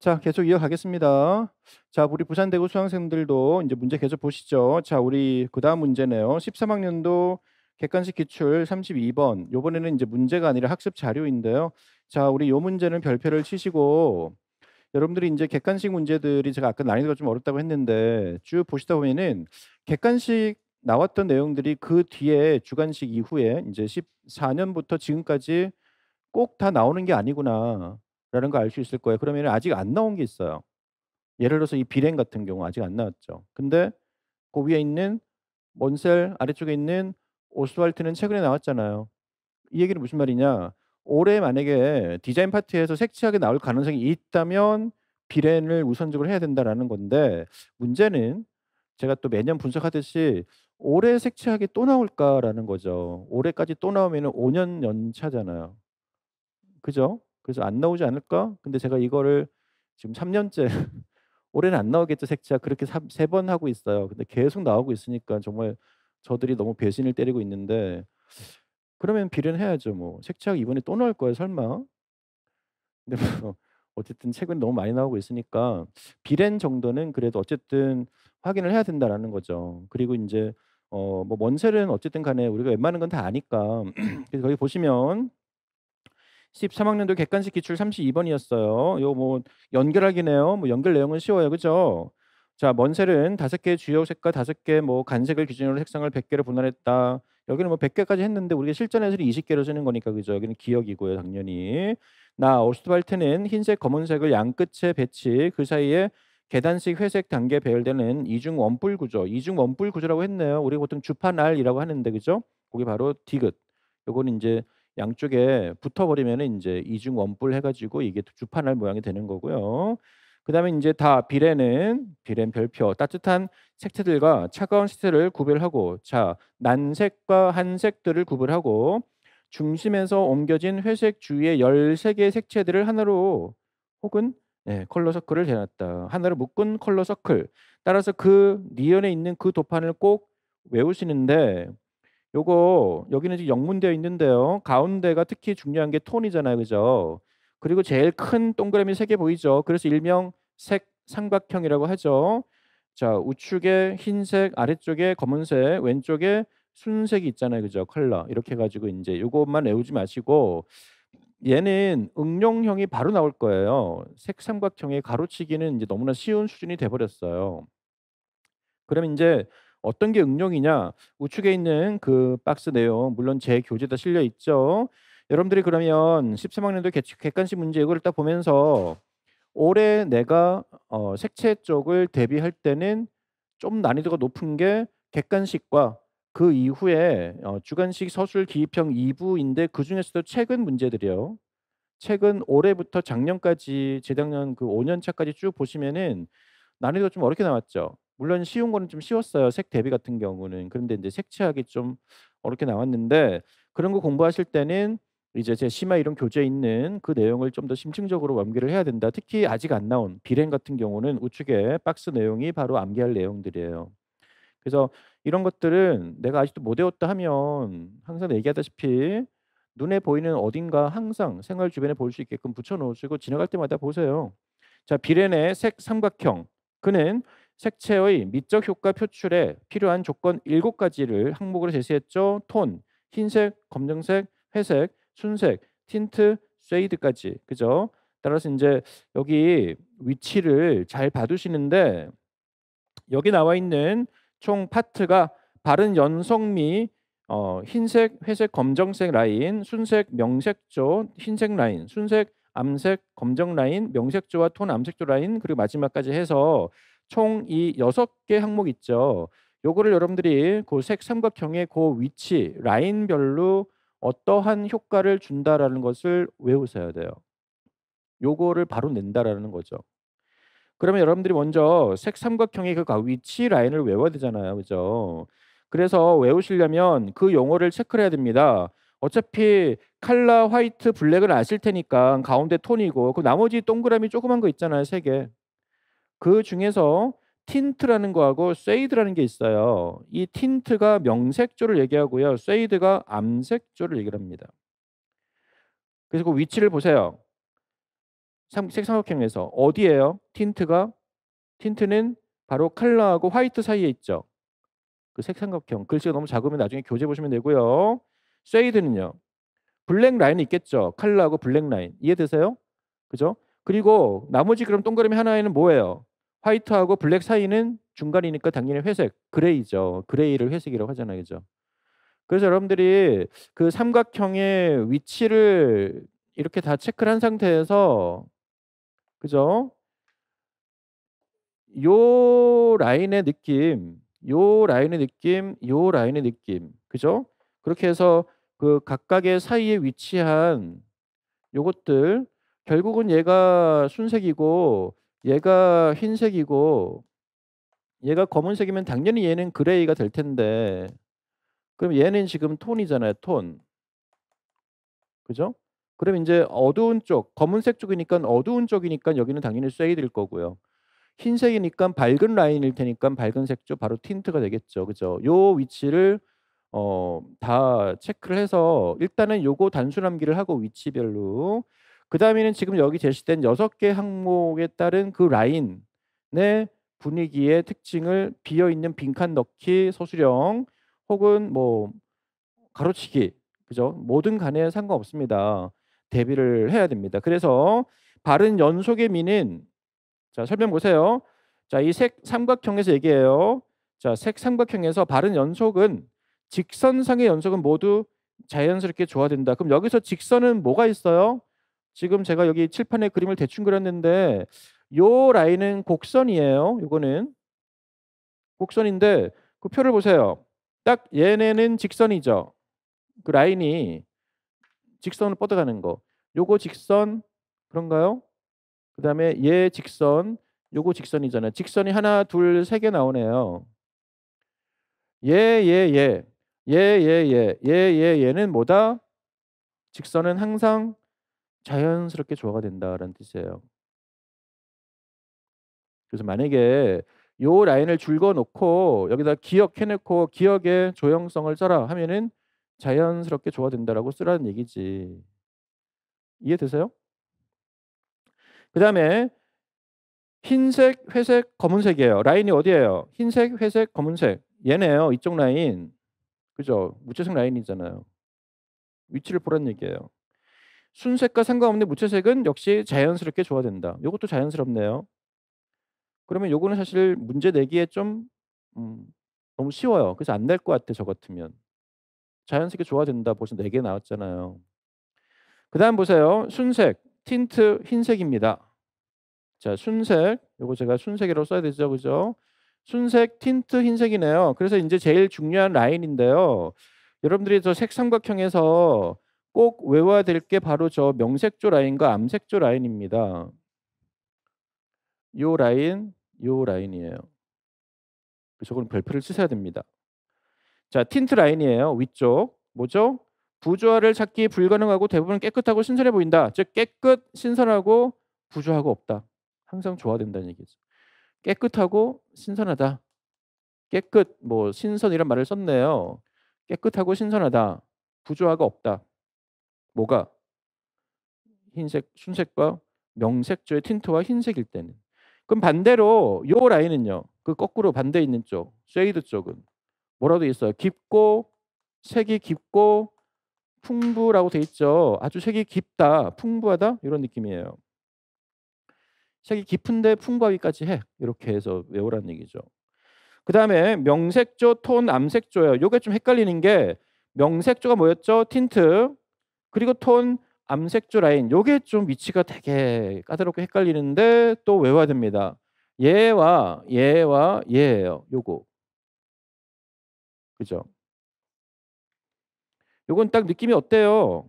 자, 계속 이어가겠습니다. 자, 우리 부산대구 수강생들도 이제 문제 계속 보시죠. 자, 우리 그다음 문제네요. 13학년도 객관식 기출 32번. 요번에는 이제 문제가 아니라 학습 자료인데요. 자, 우리 요 문제는 별표를 치시고 여러분들이 이제 객관식 문제들이 제가 아까 난이도가 좀 어렵다고 했는데 쭉 보시다 보면은 객관식 나왔던 내용들이 그 뒤에 주관식 이후에 이제 14년부터 지금까지 꼭 다 나오는 게 아니구나. 라는 거 알 수 있을 거예요. 그러면 아직 안 나온 게 있어요. 예를 들어서 이 비행 같은 경우 아직 안 나왔죠. 근데 그 위에 있는 먼셀 아래쪽에 있는 오스왈트는 최근에 나왔잖아요. 이 얘기는 무슨 말이냐? 올해 만약에 디자인 파트에서 색칠하게 나올 가능성이 있다면 비렌을 우선적으로 해야 된다라는 건데 문제는 제가 또 매년 분석하듯이 올해 색칠하게 또 나올까라는 거죠. 올해까지 또 나오면 5년 연차잖아요. 그죠? 그래서 안 나오지 않을까? 근데 제가 이거를 지금 3년째 올해는 안 나오겠죠 색채가 그렇게 세 번 하고 있어요. 근데 계속 나오고 있으니까 정말 저들이 너무 배신을 때리고 있는데 그러면 비례 해야죠 뭐 색채가 이번에 또 나올 거예요 설마? 근데 뭐 어쨌든 최근 너무 많이 나오고 있으니까 비례 정도는 그래도 어쨌든 확인을 해야 된다라는 거죠. 그리고 이제 어뭐 원셀은 어쨌든 간에 우리가 웬만한 건 다 아니까 그래서 거기 보시면 13학년도 객관식 기출 32번이었어요. 요 뭐 연결하기네요. 뭐 연결 내용은 쉬워요. 그죠? 자, 먼셀은 다섯 개의 주요 색과 다섯 개 뭐 간색을 기준으로 색상을 100개로 분할했다. 여기는 뭐 100개까지 했는데 우리가 실전에서는 20개로 쓰는 거니까 그죠? 여기는 기억이고요, 당연히. 나 오스트발트는 흰색, 검은색을 양 끝에 배치, 그 사이에 계단식 회색 단계 배열되는 이중 원뿔 구조, 이중 원뿔 구조라고 했네요. 우리 보통 주파날이라고 하는데 그죠? 거기 바로 디귿. 요거는 이제 양쪽에 붙어버리면 이제 이중 원뿔 해가지고 이게 주판할 모양이 되는 거고요. 그다음에 이제 다 비례는 비례는 별표 따뜻한 색채들과 차가운 색채를 구별하고 자 난색과 한색들을 구별하고 중심에서 옮겨진 회색 주위의 13개의 색채들을 하나로 혹은 네, 컬러 서클을 대놨다. 하나로 묶은 컬러 서클. 따라서 그 니은에 있는 그 도판을 꼭 외우시는데 요거 여기는 지금 영문되어 있는데요. 가운데가 특히 중요한 게 톤이잖아요. 그죠? 그리고 제일 큰 동그라미 세개 보이죠? 그래서 일명 색 삼각형이라고 하죠. 자, 우측에 흰색, 아래쪽에 검은색, 왼쪽에 순색이 있잖아요. 그죠? 컬러. 이렇게 가지고 이제 요것만 외우지 마시고 얘는 응용형이 바로 나올 거예요. 색 삼각형의 가로치기는 이제 너무나 쉬운 수준이 돼 버렸어요. 그럼 이제 어떤 게 응용이냐? 우측에 있는 그 박스 내용 물론 제 교재다 실려 있죠. 여러분들이 그러면 13학년도 객관식 문제 이걸 딱 보면서 올해 내가 어, 색채 쪽을 대비할 때는 좀 난이도가 높은 게 객관식과 그 이후에 어, 주관식 서술 기입형 2부인데 그 중에서도 최근 문제들이요. 최근 올해부터 작년까지 재작년 그 5년 차까지 쭉 보시면은 난이도 가좀 어렵게 나왔죠. 물론 쉬운 거는 좀 쉬웠어요. 색 대비 같은 경우는. 그런데 이제 색채학이 좀 어렵게 나왔는데 그런 거 공부하실 때는 이제 제 심화 이런 교재에 있는 그 내용을 좀 더 심층적으로 암기를 해야 된다. 특히 아직 안 나온 비행 같은 경우는 우측에 박스 내용이 바로 암기할 내용들이에요. 그래서 이런 것들은 내가 아직도 못 외웠다 하면 항상 얘기하다시피 눈에 보이는 어딘가 항상 생활 주변에 볼 수 있게끔 붙여 놓으시고 지나갈 때마다 보세요. 자, 비렌의색 삼각형. 그는 색채의 미적 효과 표출에 필요한 조건 7가지를 항목으로 제시했죠. 톤, 흰색, 검정색, 회색, 순색, 틴트, 쉐이드까지. 그죠? 따라서 이제 여기 위치를 잘 봐두시는데 여기 나와 있는 총 파트가 바른 연성미 어, 흰색, 회색, 검정색 라인, 순색, 명색조, 흰색 라인, 순색, 암색, 검정 라인, 명색조와 톤 암색조 라인 그리고 마지막까지 해서 총이 여섯 개 항목 있죠. 요거를 여러분들이 그 색 삼각형의 그 위치 라인별로 어떠한 효과를 준다라는 것을 외우셔야 돼요. 요거를 바로 낸다라는 거죠. 그러면 여러분들이 먼저 색 삼각형의 그 위치 라인을 외워야 되잖아요. 그죠? 그래서 외우시려면 그 용어를 체크를 해야 됩니다. 어차피 칼라 화이트 블랙을 아실 테니까 가운데 톤이고 그 나머지 동그라미 조그만 거 있잖아요. 세 개. 그 중에서 틴트라는 거하고 쉐이드라는 게 있어요. 이 틴트가 명색조를 얘기하고요. 쉐이드가 암색조를 얘기를 합니다. 그래서 그 위치를 보세요. 색상각형에서 어디예요? 틴트가 틴트는 바로 컬러하고 화이트 사이에 있죠. 그색상각형 글씨가 너무 작으면 나중에 교재 보시면 되고요. 쉐이드는요. 블랙 라인 있겠죠. 컬러하고 블랙 라인 이해되세요? 그죠? 그리고 나머지 그럼 동그라미 하나에는 뭐예요? 화이트하고 블랙 사이는 중간이니까 당연히 회색, 그레이죠. 그레이를 회색이라고 하잖아요. 그죠? 그래서 여러분들이 그 삼각형의 위치를 이렇게 다 체크를 한 상태에서 그죠? 요 라인의 느낌, 요 라인의 느낌, 요 라인의 느낌. 그죠? 그렇게 해서 그 각각의 사이에 위치한 요것들 결국은 얘가 순색이고 얘가 흰색이고 얘가 검은색이면 당연히 얘는 그레이가 될 텐데 그럼 얘는 지금 톤이잖아요 톤 그죠? 그럼 이제 어두운 쪽 검은색 쪽이니까 어두운 쪽이니까 여기는 당연히 쉐이드일 거고요 흰색이니까 밝은 라인일 테니까 밝은 색조 바로 틴트가 되겠죠 그죠? 요 위치를 어, 다 체크를 해서 일단은 요거 단순 암기를 하고 위치별로 그 다음에는 지금 여기 제시된 여섯 개 항목에 따른 그 라인의 분위기의 특징을 비어 있는 빈칸 넣기 서술형 혹은 뭐 가로치기 그죠 모든 간에 상관없습니다 대비를 해야 됩니다 그래서 바른 연속의 미는 자 설명 보세요 자이 색 삼각형에서 얘기해요 자 색 삼각형에서 바른 연속은 직선상의 연속은 모두 자연스럽게 조화된다 그럼 여기서 직선은 뭐가 있어요 지금 제가 여기 칠판에 그림을 대충 그렸는데 요 라인은 곡선이에요. 요거는 곡선인데 그 표를 보세요. 딱 얘네는 직선이죠. 그 라인이 직선을 뻗어가는 거. 요거 직선 그런가요? 그다음에 얘 직선, 요거 직선이잖아요. 직선이 하나, 둘, 세 개 나오네요. 얘, 얘, 얘. 얘, 얘, 얘. 얘, 얘, 얘는 뭐다? 직선은 항상 자연스럽게 조화가 된다라는 뜻이에요. 그래서 만약에 요 라인을 줄거 놓고 여기다 기억 해놓고 기억의 조형성을 써라 하면은 자연스럽게 조화된다라고 쓰라는 얘기지. 이해되세요? 그 다음에 흰색, 회색, 검은색이에요. 라인이 어디예요? 흰색, 회색, 검은색. 얘네요. 이쪽 라인. 그죠? 우체색 라인이잖아요. 위치를 보란 얘기예요. 순색과 상관없는 무채색은 역시 자연스럽게 조화된다. 이것도 자연스럽네요. 그러면 요거는 사실 문제 내기에 좀 음, 너무 쉬워요. 그래서 안 될 것 같아 저 같으면. 자연스럽게 조화된다 벌써 4개 나왔잖아요. 그 다음 보세요. 순색, 틴트, 흰색입니다. 자, 순색, 요거 제가 순색이라고 써야 되죠. 그죠? 순색, 틴트, 흰색이네요. 그래서 이제 제일 중요한 라인인데요. 여러분들이 저 색삼각형에서 꼭 외워야 될 게 바로 저 명색조 라인과 암색조 라인입니다. 요 라인, 요 라인이에요. 저건 별표를 쓰셔야 됩니다. 자, 틴트 라인이에요. 위쪽. 뭐죠? 부조화를 찾기 불가능하고 대부분 깨끗하고 신선해 보인다. 즉 깨끗, 신선하고 부조화가 없다. 항상 조화된다는 얘기죠. 깨끗하고 신선하다. 깨끗 뭐 신선이란 말을 썼네요. 깨끗하고 신선하다. 부조화가 없다. 뭐가 흰색 순색과 명색조의 틴트와 흰색일 때는 그럼 반대로 요 라인은요 그 거꾸로 반대 있는 쪽 쉐이드 쪽은 뭐라도 있어요 깊고 색이 깊고 풍부라고 돼 있죠 아주 색이 깊다 풍부하다 이런 느낌이에요 색이 깊은데 풍부하기까지 해 이렇게 해서 외우라는 얘기죠 그 다음에 명색조 톤 암색조예요 요게 좀 헷갈리는 게 명색조가 뭐였죠 틴트 그리고 톤 암색조 라인 요게 좀 위치가 되게 까다롭게 헷갈리는데 또 외워야 됩니다. 얘와 얘와 얘예요. 요거. 그죠? 요건 딱 느낌이 어때요?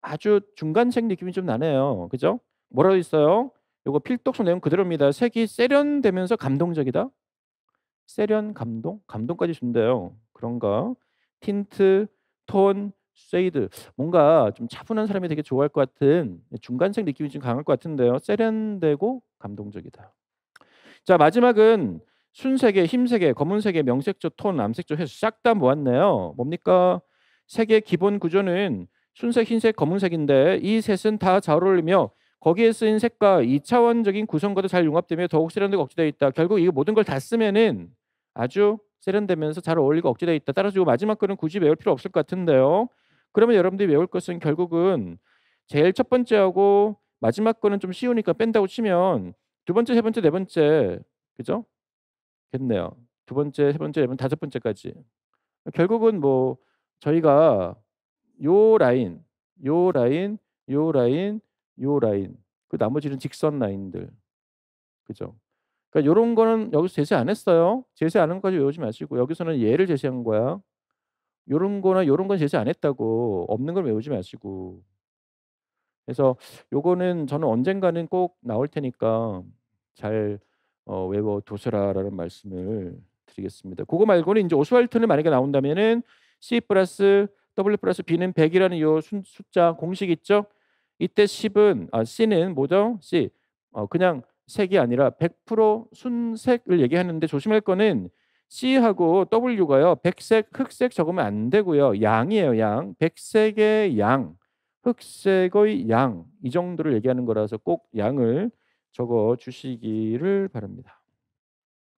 아주 중간색 느낌이 좀 나네요. 그죠? 뭐라고 있어요? 요거 필독성 내용 그대로입니다. 색이 세련되면서 감동적이다. 세련 감동? 감동까지 준대요. 그런가? 틴트, 톤, 세이드 뭔가 좀 차분한 사람이 되게 좋아할 것 같은 중간색 느낌이 좀 강할 것 같은데요. 세련되고 감동적이다. 자 마지막은 순색의 흰색의 검은색의 명색조 톤 암색조 해서 싹다 모았네요. 뭡니까? 색의 기본 구조는 순색, 흰색, 검은색인데 이 셋은 다 잘 어울리며 거기에 쓰인 색과 이차원적인 구성과도 잘 융합되며 더욱 세련되고 억제되어 있다. 결국 이 모든 걸 다 쓰면은 아주 세련되면서 잘 어울리고 억제되어 있다. 따라서 이 마지막 글은 굳이 외울 필요 없을 것 같은데요. 그러면 여러분들이 외울 것은 결국은 제일 첫 번째하고 마지막 거는 좀 쉬우니까 뺀다고 치면 두 번째, 세 번째, 네 번째 그죠? 됐네요. 두 번째, 세 번째, 네 번째, 다섯 번째까지 결국은 뭐 저희가 요 라인, 요 라인, 요 라인, 요 라인 그 나머지는 직선 라인들 그죠? 그러니까 이런 거는 여기서 제시 안 했어요. 제시 안 한 거까지 외우지 마시고 여기서는 예를 제시한 거야. 요런 거나 요런 건 제시 안 했다고 없는 걸 외우지 마시고 그래서 요거는 저는 언젠가는 꼭 나올 테니까 잘 어, 외워 도세라라는 말씀을 드리겠습니다. 그거 말고는 이제 오스왈트는 만약에 나온다면은 C 플러스 W 플러스 B는 100이라는 요 숫자 공식 있죠? 이때 10은 아 C는 뭐죠? C 어, 그냥 색이 아니라 100% 순색을 얘기하는데 조심할 거는 C하고 W가요. 백색, 흑색 적으면 안 되고요. 양이에요, 양. 백색의 양, 흑색의 양. 이 정도를 얘기하는 거라서 꼭 양을 적어 주시기를 바랍니다.